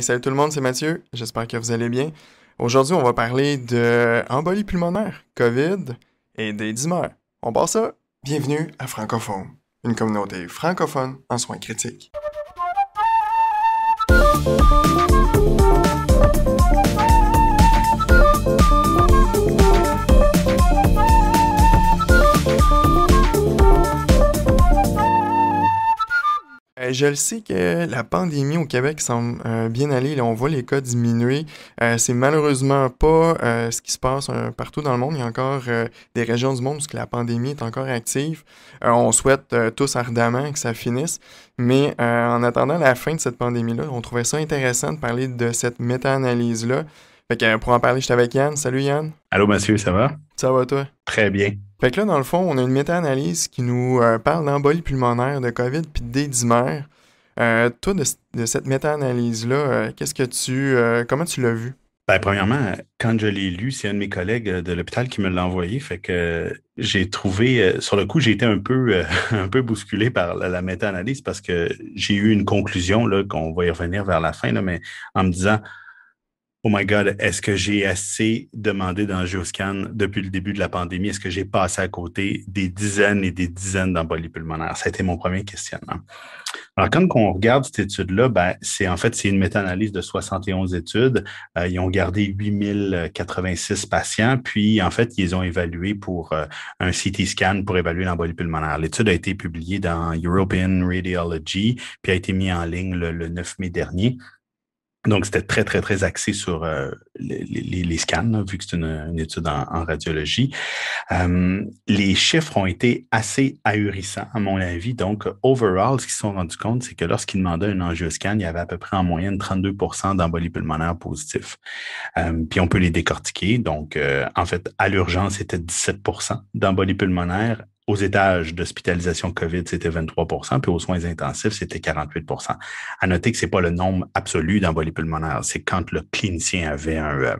salut tout le monde, c'est Mathieu. J'espère que vous allez bien. Aujourd'hui, on va parler de embolie pulmonaire, COVID et des dimères. On part ça? Bienvenue à Francophone, une communauté francophone en soins critiques. Euh, je le sais que la pandémie au Québec semble euh, bien aller. on voit les cas diminuer. Euh, c'est malheureusement pas ce qui se passe partout dans le monde. Il y a encore des régions du monde où la pandémie est encore active. on souhaite tous ardemment que ça finisse. Mais en attendant la fin de cette pandémie-là, on trouvait ça intéressant de parler de cette méta-analyse-là. pour en parler, suis avec Yann. Salut Yann. Allô Mathieu, ça va? Ça va toi? Très bien. Fait que là, dans le fond, on a une méta-analyse qui nous euh, parle d'embolie pulmonaire, de COVID puis de Euh, toi, de, cette méta-analyse-là, euh, qu'est-ce que tu. Euh, comment tu l'as vu? Ben, premièrement, quand je l'ai lu, c'est un de mes collègues de l'hôpital qui me l'a envoyé. Fait que j'ai trouvé, sur le coup, j'ai été un peu, un peu bousculé par la, méta-analyse parce que j'ai eu une conclusion, là, qu'on va y revenir vers la fin, mais en me disant, Oh my God, est-ce que j'ai assez demandé dans géoscan depuis le début de la pandémie? Est-ce que j'ai passé à côté des dizaines et des dizaines d'embolies pulmonaires? Ça a été mon premier questionnement. Alors, quand on regarde cette étude-là, ben, c'est en fait, c'est une méta-analyse de 71 études. Euh, ils ont gardé 8086 patients, puis en fait, ils ont évalué pour euh, un CT scan pour évaluer l'embolie pulmonaire. L'étude a été publiée dans European Radiology, puis a été mise en ligne le 9 mai dernier. Donc, c'était très, très, très axé sur euh, les, scans, vu que c'est une, étude en, radiologie. Euh, les chiffres ont été assez ahurissants, à mon avis. Donc, overall, ce qu'ils se sont rendus compte, c'est que lorsqu'ils demandaient un angioscan, il y avait à peu près en moyenne 32 d'embolies pulmonaire positif. Euh, puis, on peut les décortiquer. Donc, en fait, à l'urgence, c'était 17 d'embolies pulmonaire aux étages d'hospitalisation COVID, c'était 23 puis aux soins intensifs, c'était 48 À noter que ce n'est pas le nombre absolu d'embolies pulmonaires, c'est quand le clinicien avait un, euh,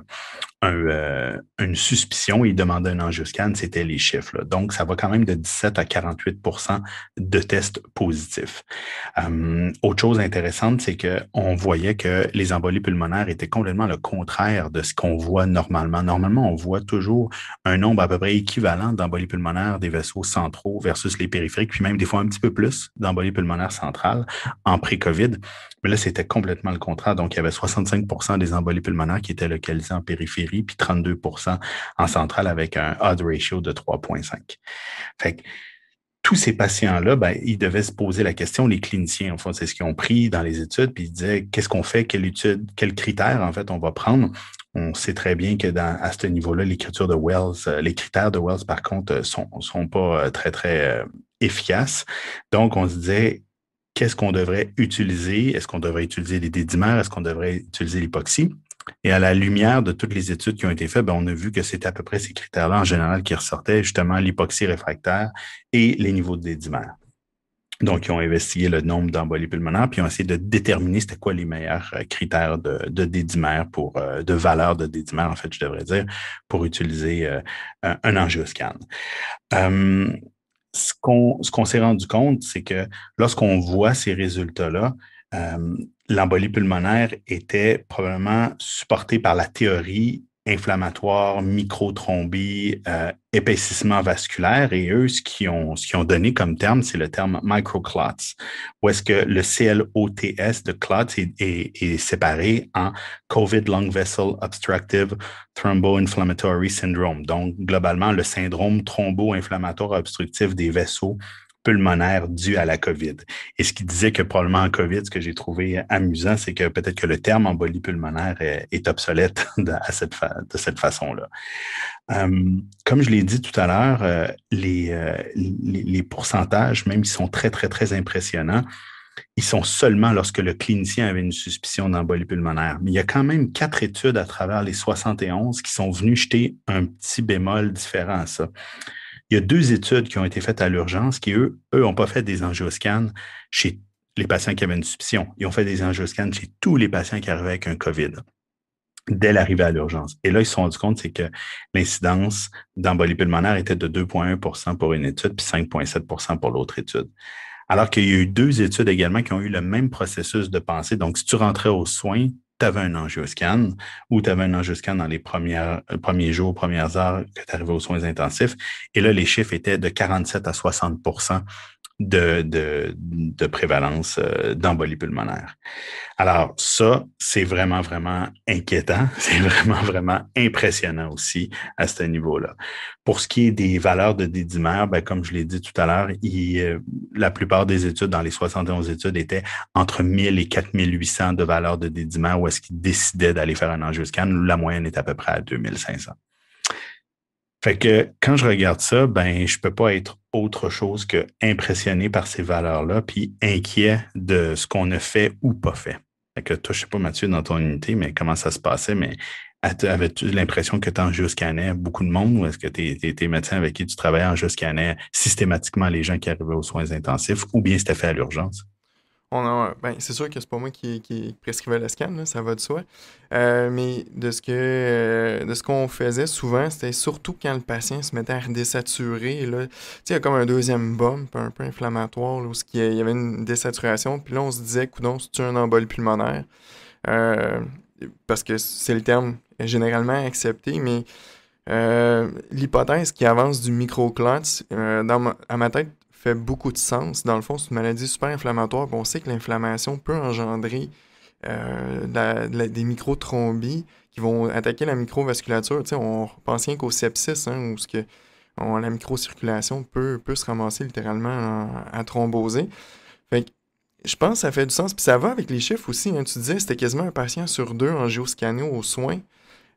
euh, une suspicion et demandait un angioscan, c'était les chiffres. Donc, ça va quand même de 17 à 48 de tests positifs. Euh, autre chose intéressante, c'est qu'on voyait que les embolies pulmonaires étaient complètement le contraire de ce qu'on voit normalement. Normalement, on voit toujours un nombre à peu près équivalent d'embolies pulmonaires des vaisseaux centraux versus les périphériques, puis même des fois un petit peu plus d'embolies pulmonaires centrales en pré-COVID. Mais là, c'était complètement le contraire. Donc, il y avait 65 des embolies pulmonaires qui étaient localisées en périphérie puis 32 en centrale avec un odd ratio de 3,5. Fait tous ces patients-là, ben, ils devaient se poser la question, les cliniciens, en fait, c'est ce qu'ils ont pris dans les études, puis ils disaient qu'est-ce qu'on fait, quelle étude, quels critères, en fait, on va prendre. On sait très bien que à ce niveau-là, l'écriture de Wells, euh, les critères de Wells, par contre, euh, sont, sont pas euh, très, très efficaces. Donc, on se disait, qu'est-ce qu'on devrait utiliser? Est-ce qu'on devrait utiliser les dédimères? Est-ce qu'on devrait utiliser l'hypoxie? Et à la lumière de toutes les études qui ont été faites, ben, on a vu que c'était à peu près ces critères-là en général qui ressortaient, justement l'hypoxie réfractaire et les niveaux de dédimère. Donc, ils ont investigué le nombre d'embolies pulmonaires, puis ils ont essayé de déterminer c'était quoi les meilleurs euh, critères de, de dédimère pour, euh, de valeur de dédimère, en fait, je devrais dire, pour utiliser euh, un angioscan. Hum, ce qu'on s'est rendu compte, c'est que lorsqu'on voit ces résultats-là, hum, l'embolie pulmonaire était probablement supportée par la théorie inflammatoire, microtrombie, euh, épaississement vasculaire. Et eux, ce qu'ils ont, ont donné comme terme, c'est le terme microclots, où est-ce que le CLOTS de clots est, séparé en COVID Lung Vessel Obstructive Thrumbo-Inflammatory Syndrome. Donc, globalement, le syndrome thrombo-inflammatoire obstructif des vaisseaux pulmonaire due à la COVID. Et ce qu'il disait que probablement en COVID, ce que j'ai trouvé amusant, c'est que peut-être que le terme embolie pulmonaire est, obsolète de, à cette de cette façon-là. Hum, comme je l'ai dit tout à l'heure, euh, les, euh, les, les, pourcentages, même, ils sont très, très, très impressionnants. Ils sont seulement lorsque le clinicien avait une suspicion d'embolie pulmonaire. Mais il y a quand même quatre études à travers les 71 qui sont venues jeter un petit bémol différent à ça. Il y a deux études qui ont été faites à l'urgence qui, eux, eux n'ont pas fait des angioscans chez les patients qui avaient une suspicion. Ils ont fait des angioscans chez tous les patients qui arrivaient avec un COVID dès l'arrivée à l'urgence. Et là, ils se sont rendus compte, c'est que l'incidence d'embolie pulmonaire était de 2,1 pour une étude, puis 5,7 pour l'autre étude. Alors qu'il y a eu deux études également qui ont eu le même processus de pensée. Donc, si tu rentrais aux soins, tu avais un angioscane ou tu avais un angioscane dans les euh, premiers jours, premières heures que tu arrivais aux soins intensifs. Et là, les chiffres étaient de 47 à 60 de, prévalence euh, d'embolie pulmonaire. Alors ça, c'est vraiment, vraiment inquiétant. C'est vraiment, vraiment impressionnant aussi à ce niveau-là. Pour ce qui est des valeurs de dédimère, ben, comme je l'ai dit tout à l'heure, euh, la plupart des études, dans les 71 études, étaient entre 1000 et 4800 de valeurs de dédimère où est-ce qu'ils décidaient d'aller faire un angioscan. La moyenne est à peu près à 2500. Fait que quand je regarde ça, ben, je ne peux pas être autre chose que impressionné par ces valeurs-là, puis inquiet de ce qu'on a fait ou pas fait. Fait que toi, je ne sais pas, Mathieu, dans ton unité, mais comment ça se passait, mais avais-tu l'impression que tu enjoscanais beaucoup de monde ou est-ce que tes, étais médecin avec qui tu travaillais enjoscanaient systématiquement les gens qui arrivaient aux soins intensifs ou bien c'était fait à l'urgence? Ben, c'est sûr que c'est pas moi qui, prescrivais le scan, ça va de soi. Euh, mais de ce que euh, de ce qu'on faisait souvent, c'était surtout quand le patient se mettait à redésaturer. Là, il y a comme un deuxième bump un peu inflammatoire où il y avait une désaturation. Puis là, on se disait, coudon, c'est un embol pulmonaire. Euh, parce que c'est le terme généralement accepté, mais l'hypothèse qui avance du microclot, dans à ma tête, fait beaucoup de sens. Dans le fond, c'est une maladie super inflammatoire. On sait que l'inflammation peut engendrer euh, des microthrombies qui vont attaquer la microvasculature. Tu sais, on pense rien qu'au sepsis, hein, où que, la microcirculation peut, peut se ramasser littéralement à, thromboser. je pense que ça fait du sens. Puis ça va avec les chiffres aussi. Hein. Tu disais c'était quasiment un patient sur deux en géoscanio aux soins.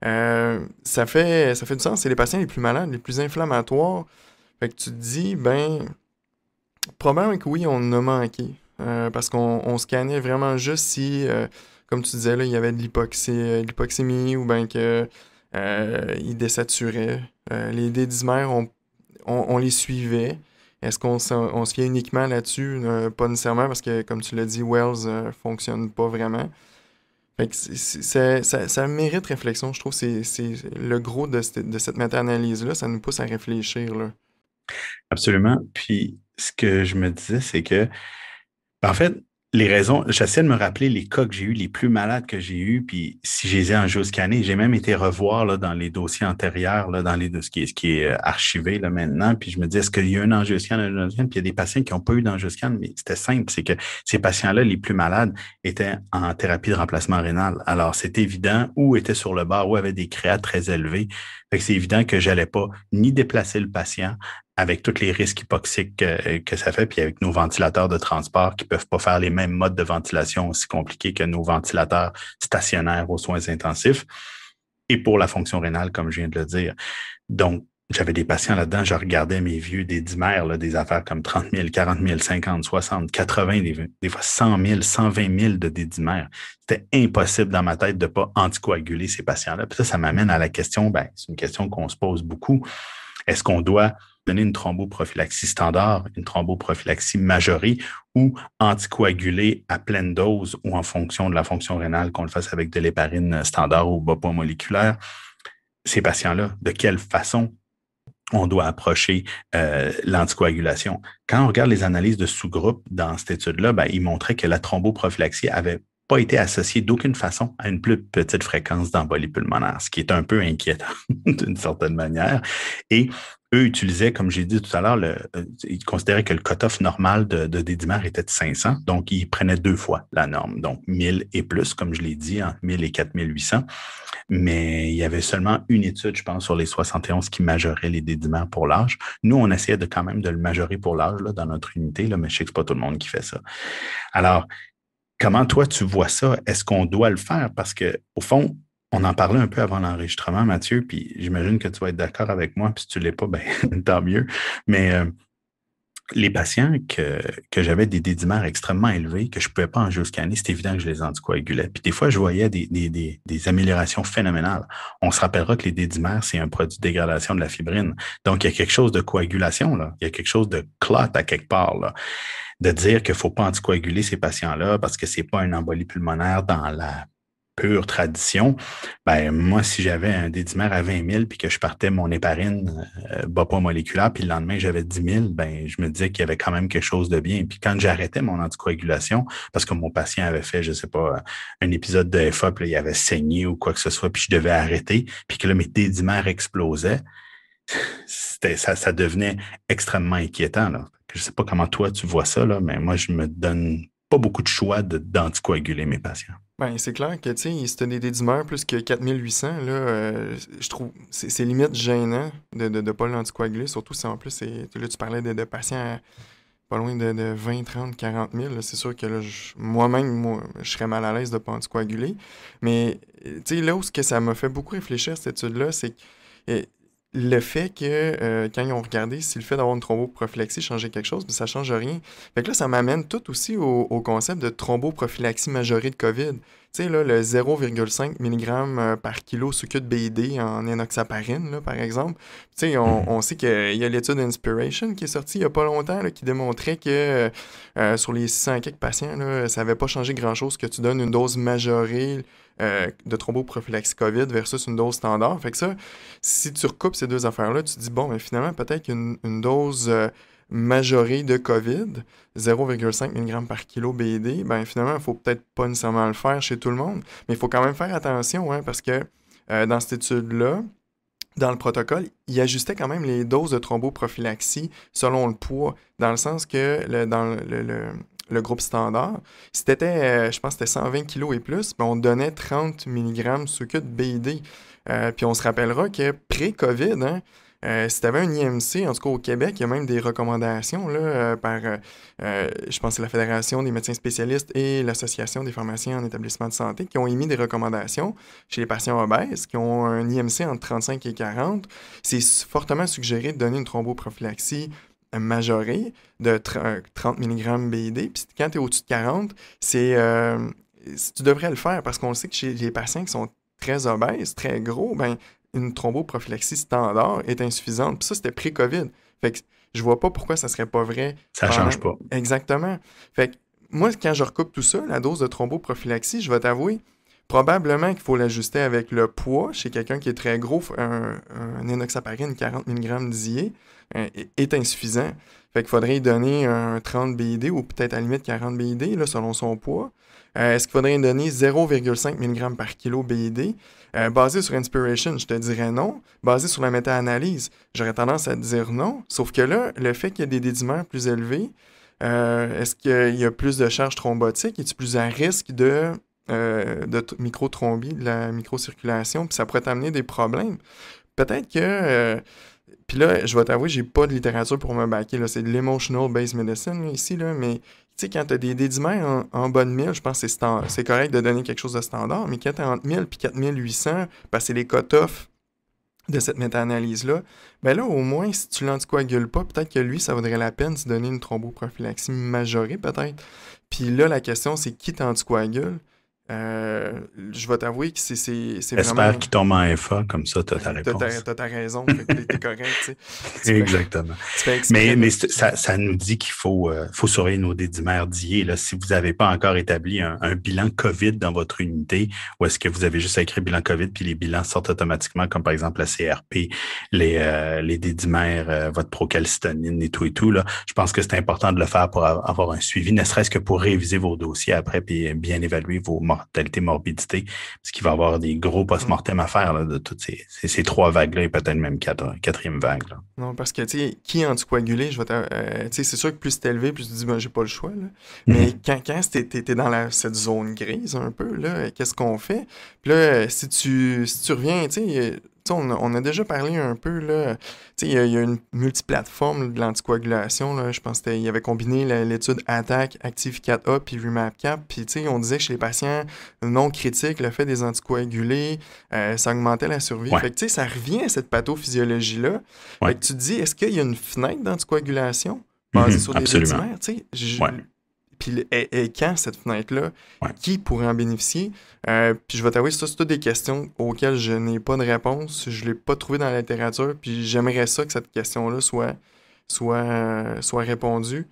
Euh, ça, fait, ça fait du sens. C'est les patients les plus malades, les plus inflammatoires. Fait que tu te dis, ben, Probablement que oui, on a manqué. Euh, parce qu'on on scannait vraiment juste si, euh, comme tu disais, là, il y avait de euh, l'hypoxémie ou bien qu'il il désaturait. les dédimères, on, on, on les suivait. Est-ce qu'on on se fiait uniquement là-dessus? pas nécessairement, parce que, comme tu l'as dit, Wells ne fonctionne pas vraiment. Fait que ça, mérite réflexion, je trouve. C'est, le gros de, de cette méta-analyse-là, ça nous pousse à réfléchir. Là. Absolument. Puis ce que je me disais, c'est que, en fait, les raisons, j'essaie de me rappeler les cas que j'ai eu les plus malades que j'ai eu puis si j'ai un jour j'ai même été revoir là, dans les dossiers antérieurs, là, dans les ce qui est, euh, archivé là, maintenant, puis je me dis, est-ce qu'il y a un enjeu un puis il y a des patients qui n'ont pas eu d'angioscan mais c'était simple, c'est que ces patients-là, les plus malades, étaient en thérapie de remplacement rénal. Alors, c'est évident, ou étaient sur le bar, ou avaient des créas très élevées. Fait c'est évident que j'allais pas ni déplacer le patient, avec tous les risques hypoxiques que, ça fait, puis avec nos ventilateurs de transport qui ne peuvent pas faire les mêmes modes de ventilation aussi compliqués que nos ventilateurs stationnaires aux soins intensifs, et pour la fonction rénale, comme je viens de le dire. Donc, j'avais des patients là-dedans, je regardais mes vieux dédimères, des affaires comme 30 000, 40 000, 50, 60, 80, des, des fois 100 000, 120 000 de dédimères. C'était impossible dans ma tête de ne pas anticoaguler ces patients-là. Puis ça, ça m'amène à la question, ben, c'est une question qu'on se pose beaucoup. Est-ce qu'on doit donner une thromboprophylaxie standard, une thromboprophylaxie majorée ou anticoagulée à pleine dose ou en fonction de la fonction rénale, qu'on le fasse avec de l'héparine standard ou bas poids moléculaire, ces patients-là, de quelle façon on doit approcher euh, l'anticoagulation. Quand on regarde les analyses de sous-groupes dans cette étude-là, ben, ils montraient que la thromboprophylaxie avait pas été associée d'aucune façon à une plus petite fréquence d'embolie pulmonaire, ce qui est un peu inquiétant d'une certaine manière. Et eux utilisaient, comme j'ai dit tout à l'heure, euh, ils considéraient que le cut-off normal de, de était de 500, donc ils prenaient deux fois la norme, donc 1000 et plus, comme je l'ai dit, entre 1000 et 4800. Mais il y avait seulement une étude, je pense, sur les 71 qui majorait les dédimères pour l'âge. Nous, on essayait de quand même de le majorer pour l'âge dans notre unité, là, mais je sais que ce pas tout le monde qui fait ça. Alors, comment toi, tu vois ça? Est-ce qu'on doit le faire? Parce que, au fond, on en parlait un peu avant l'enregistrement, Mathieu, puis j'imagine que tu vas être d'accord avec moi, puis si tu ne l'es pas, ben, tant mieux. Mais euh, les patients que, que j'avais des dédimères extrêmement élevés, que je ne pouvais pas angioscanner, c'est évident que je les anticoagulais. Puis des fois, je voyais des, des, des, améliorations phénoménales. On se rappellera que les dédimères, c'est un produit de dégradation de la fibrine. Donc, il y a quelque chose de coagulation, là. il y a quelque chose de clot à quelque part. de dire qu'il ne faut pas anticoaguler ces patients-là parce que ce n'est pas une embolie pulmonaire dans la pure tradition, ben moi, si j'avais un dédimère à 20 000 puis que je partais mon éparine euh, bas moléculaire, puis le lendemain, j'avais 10 000, ben je me disais qu'il y avait quand même quelque chose de bien. Puis quand j'arrêtais mon anticoagulation, parce que mon patient avait fait, je sais pas, un épisode de FA, puis il avait saigné ou quoi que ce soit, puis je devais arrêter, puis que là, mes dédimères explosaient, ça, ça devenait extrêmement inquiétant. Je sais pas comment toi tu vois ça, là, mais moi, je me donne pas beaucoup de choix d'anticoaguler mes patients. Ben, c'est clair que, tu sais, si des dédimeurs plus que 4800, là, euh, je trouve, c'est limite gênant de ne pas l'anticoaguler, surtout si en plus, là, tu parlais de, patients pas loin de, de, 20, 30, 40 000. C'est sûr que là, moi-même, moi, je serais mal à l'aise de ne pas anticoaguler. Mais, tu sais, là où ce que ça m'a fait beaucoup réfléchir, cette étude-là, c'est que le fait que, euh, quand ils ont regardé si le fait d'avoir une thromboprophylaxie changeait quelque chose, mais ça change rien. Fait là, ça m'amène tout aussi au, au, concept de thromboprophylaxie majorée de COVID. Tu sais, le 0,5 mg euh, par kilo sous de BID en inoxaparine, par exemple. Tu sais, on, mhm. sait qu'il y a l'étude Inspiration qui est sortie il n'y a pas longtemps, qui démontrait que euh, euh, sur les 600 quelques patients, là, ça n'avait pas changé grand-chose que tu donnes une dose majorée de thromboprophylaxie COVID versus une dose standard. Fait que ça, si tu recoupes ces deux affaires-là, tu te dis, bon, mais ben, finalement, peut-être qu'une dose majoré de COVID, 0,5 mg par kilo BID, ben finalement, il faut peut-être pas nécessairement le faire chez tout le monde, mais il faut quand même faire attention hein, parce que euh, dans cette étude-là, dans le protocole, il ajustait quand même les doses de thromboprophylaxie selon le poids, dans le sens que dans le, groupe standard, si c'était, euh, je pense c'était 120 kg et plus, ben, on donnait 30 mg de BID. Euh, puis on se rappellera que pré-COVID, hein, euh, si tu avais un IMC, en tout cas au Québec, il y a même des recommandations là, euh, par, euh, je pense, la Fédération des médecins spécialistes et l'Association des pharmaciens en établissement de santé qui ont émis des recommandations chez les patients obèses qui ont un IMC entre 35 et 40. C'est fortement suggéré de donner une thromboprophylaxie majorée de 30 mg BID. Puis quand tu es au-dessus de 40, c'est, tu devrais le faire parce qu'on sait que chez les patients qui sont très obèses, très gros, ben, une thromboprophylaxie standard est insuffisante. Puis ça, c'était pré-COVID. Fait que je vois pas pourquoi ça serait pas vrai. Ça ne change pas. Exactement. Fait que moi, quand je recoupe tout ça, la dose de thromboprophylaxie, je vais t'avouer, probablement qu'il faut l'ajuster avec le poids. Chez quelqu'un qui est très gros, un, inoxaparine 40 mg d'IA est insuffisant. Fait qu'il faudrait y donner un 30 BID ou peut-être à la limite 40 BID là, selon son poids. Euh, est ce qu'il faudrait donner 0,5 mg par kilo BID. Euh, basé sur Inspiration, je te dirais non. Basé sur la méta-analyse, j'aurais tendance à dire non. Sauf que là, le fait qu'il y ait des dédiments plus élevés, euh, est-ce qu'il y a plus de charge thrombotique? Es-tu plus à risque de, micro microthrombie, de la microcirculation? Puis ça pourrait t'amener des problèmes. Peut-être que... Puis là, je vais t'avouer, j'ai pas de littérature pour me baquer. C'est de l'emotional based medicine ici, là, mais tu sais, quand tu as des dédiments en, en bonne 1000, je pense que c'est correct de donner quelque chose de standard, mais quand es entre puis et 4800, parce que c'est les cut de cette méta-analyse-là, ben là, au moins, si tu l'anticoagules pas, peut-être que lui, ça vaudrait la peine de se donner une thromboprophylaxie majorée, peut-être. Puis là, la question, c'est qui t'anticoagule? Euh, je vais t'avouer que c'est vraiment... J'espère qu'il tombe en FA, comme ça, tu as ta réponse. Tu raison, tu correct. Exactement. mais, mais ça, nous dit qu'il faut, euh, faut surveiller nos d'hier Là, si vous n'avez pas encore établi un, bilan COVID dans votre unité, ou est-ce que vous avez juste écrit bilan COVID, puis les bilans sortent automatiquement, comme par exemple la CRP, euh, les, dédimères, votre procalcitonine et tout et tout, là, je pense que c'est important de le faire pour avoir un suivi, ne serait-ce que pour réviser vos dossiers après, puis bien évaluer vos mortalité, morbidité, parce qu'il va y avoir des gros mm. post-mortem à faire de toutes ces, trois vagues-là et peut-être même euh, quatrième vague. Non, parce que, tu sais, qui est anticoagulé, je vais euh, sais c'est sûr que plus c'est élevé, plus tu te dis, ben, j'ai pas le choix. Mm-hmm. Mais quand, quand t'es, dans cette zone grise un peu, là, qu'est-ce qu'on fait? Puis là, si tu, si tu reviens, tu sais, on, a déjà parlé un peu, là. Il y, a une multiplateforme de l'anticoagulation, Je pense qu'il y avait combiné l'étude ATTAC, Active 4A, puis RUMAPCAP, cap on disait que chez les patients non critiques, le fait des anticoagulés, euh, ça augmentait la survie. Fait que, ça revient à cette pathophysiologie-là. tu te dis, est-ce qu'il y a une fenêtre d'anticoagulation basée mhm, sur des absolument puis et, quand cette fenêtre-là, qui pourrait en bénéficier? Euh, puis je vais t'avouer, ça, c'est toutes des questions auxquelles je n'ai pas de réponse. Je ne l'ai pas trouvé dans la littérature. Puis j'aimerais ça que cette question-là soit, soit euh, répondue.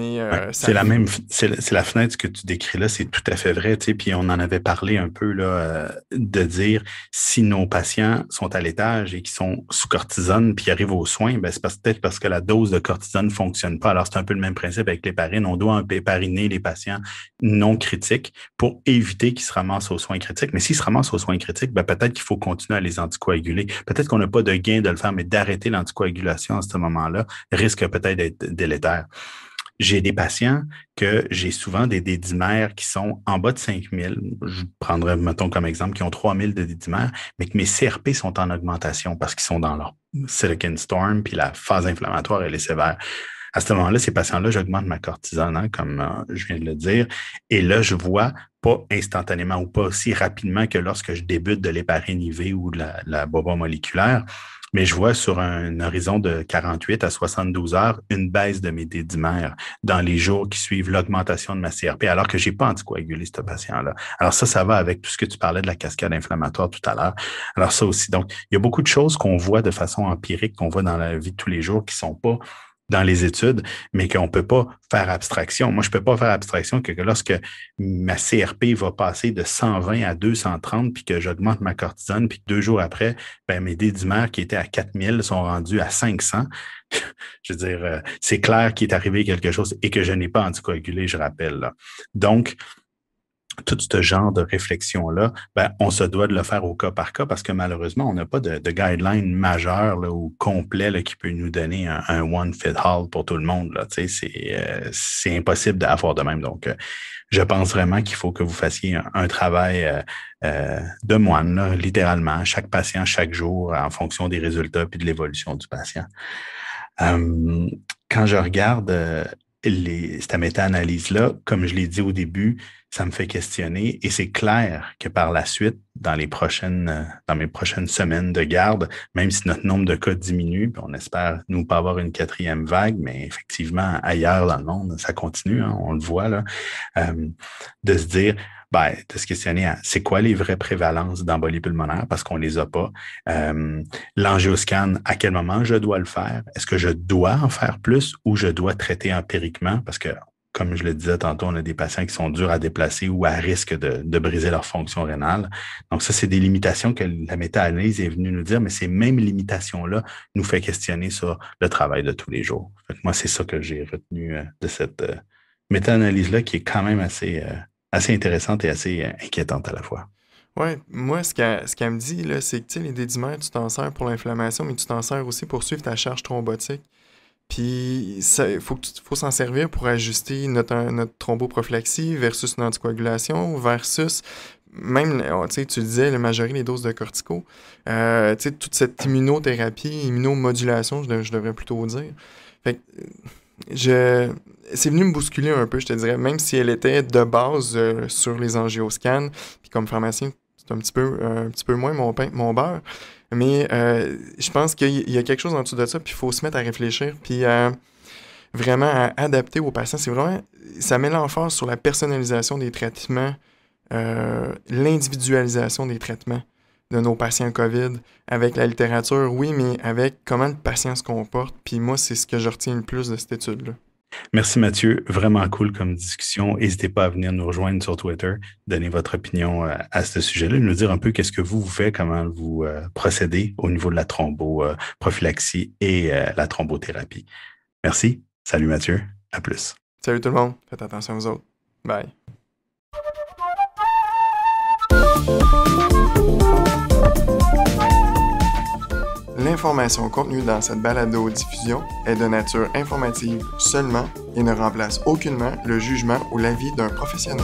Euh, c'est la même, c'est la fenêtre que tu décris là, c'est tout à fait vrai. puis on en avait parlé un peu là, euh, de dire si nos patients sont à l'étage et qui sont sous cortisone puis arrivent aux soins, ben c'est peut-être parce que la dose de cortisone ne fonctionne pas. Alors c'est un peu le même principe avec les parines. On doit épariner les patients non critiques pour éviter qu'ils se ramassent aux soins critiques. Mais s'ils se ramassent aux soins critiques, ben, peut-être qu'il faut continuer à les anticoaguler. Peut-être qu'on n'a pas de gain de le faire, mais d'arrêter l'anticoagulation à ce moment-là risque peut-être d'être délétère j'ai des patients que j'ai souvent des dédimères qui sont en bas de 5000. Je prendrais, mettons, comme exemple, qui ont 3000 de dédimères, mais que mes CRP sont en augmentation parce qu'ils sont dans leur silicon storm, puis la phase inflammatoire, elle est sévère. À ce moment-là, ces patients-là, j'augmente ma cortisone, hein, comme euh, je viens de le dire, et là, je vois pas instantanément ou pas aussi rapidement que lorsque je débute de l'héparine IV ou de la, la boba moléculaire, mais je vois sur un horizon de 48 à 72 heures une baisse de mes dédimères dans les jours qui suivent l'augmentation de ma CRP, alors que j'ai pas anticoagulé ce patient-là. Alors ça, ça va avec tout ce que tu parlais de la cascade inflammatoire tout à l'heure. Alors ça aussi. Donc, il y a beaucoup de choses qu'on voit de façon empirique, qu'on voit dans la vie de tous les jours, qui sont pas dans les études, mais qu'on ne peut pas faire abstraction. Moi, je ne peux pas faire abstraction que, lorsque ma CRP va passer de 120 à 230, puis que j'augmente ma cortisone, puis deux jours après, ben mes dédimères qui étaient à 4000 sont rendus à 500. je veux dire, euh, c'est clair qu'il est arrivé quelque chose et que je n'ai pas anticoagulé, je rappelle. Donc, tout ce genre de réflexion-là, ben, on se doit de le faire au cas par cas parce que malheureusement, on n'a pas de, guideline majeur ou complet qui peut nous donner un, one fit all pour tout le monde. Euh, c'est impossible d'avoir de même. Donc, euh, je pense vraiment qu'il faut que vous fassiez un, travail euh, de moine, littéralement, chaque patient, chaque jour, en fonction des résultats puis de l'évolution du patient hum, quand je regarde cette méta-analyse-là, comme je l'ai dit au début, ça me fait questionner et c'est clair que par la suite, dans les prochaines, dans mes prochaines semaines de garde, même si notre nombre de cas diminue, on espère nous pas avoir une quatrième vague, mais effectivement, ailleurs dans le monde, ça continue, hein, on le voit, là, euh, de se dire, ben, de se questionner c'est quoi les vraies prévalences d'embolie pulmonaire parce qu'on les a pas. Euh, L'angioscan, à quel moment je dois le faire? Est-ce que je dois en faire plus ou je dois traiter empiriquement? Parce que, comme je le disais tantôt, on a des patients qui sont durs à déplacer ou à risque de, briser leur fonction rénale. Donc, ça, c'est des limitations que la méta-analyse est venue nous dire, mais ces mêmes limitations-là nous fait questionner sur le travail de tous les jours. moi, c'est ça que j'ai retenu euh, de cette euh, méta-analyse-là qui est quand même assez. Euh, assez intéressante et assez euh, inquiétante à la fois. Oui, moi, ce qu'elle, ce me dit, c'est que les dédimères, tu t'en sers pour l'inflammation, mais tu t'en sers aussi pour suivre ta charge thrombotique. Puis, il faut, faut s'en servir pour ajuster notre, notre thromboprophylaxie versus une anticoagulation versus même, oh, tu disais, la majorité des doses de cortico, euh, toute cette immunothérapie, immunomodulation, je, devrais plutôt dire. Fait que je, c'est venu me bousculer un peu, je te dirais, même si elle était de base euh, sur les angioscans, puis comme pharmacien, c'est un petit peu, euh, un petit peu moins mon mon beurre. Mais euh, je pense qu'il y a quelque chose en dessous de ça, puis il faut se mettre à réfléchir, puis vraiment à adapter aux patients. C'est vraiment, ça met l'emphase sur la personnalisation des traitements, l'individualisation des traitements de nos patients COVID, avec la littérature, oui, mais avec comment le patient se comporte. Puis moi, c'est ce que je retiens le plus de cette étude-là. Merci Mathieu, vraiment cool comme discussion. N'hésitez pas à venir nous rejoindre sur Twitter, donner votre opinion euh, à, ce sujet-là, nous dire un peu qu'est-ce que vous, vous faites, comment vous euh, procédez au niveau de la thromboprophylaxie euh, et la thrombothérapie. Merci, salut Mathieu, à plus. Salut tout le monde, faites attention aux autres. Bye. L'information contenue dans cette balado-diffusion est de nature informative seulement et ne remplace aucunement le jugement ou l'avis d'un professionnel.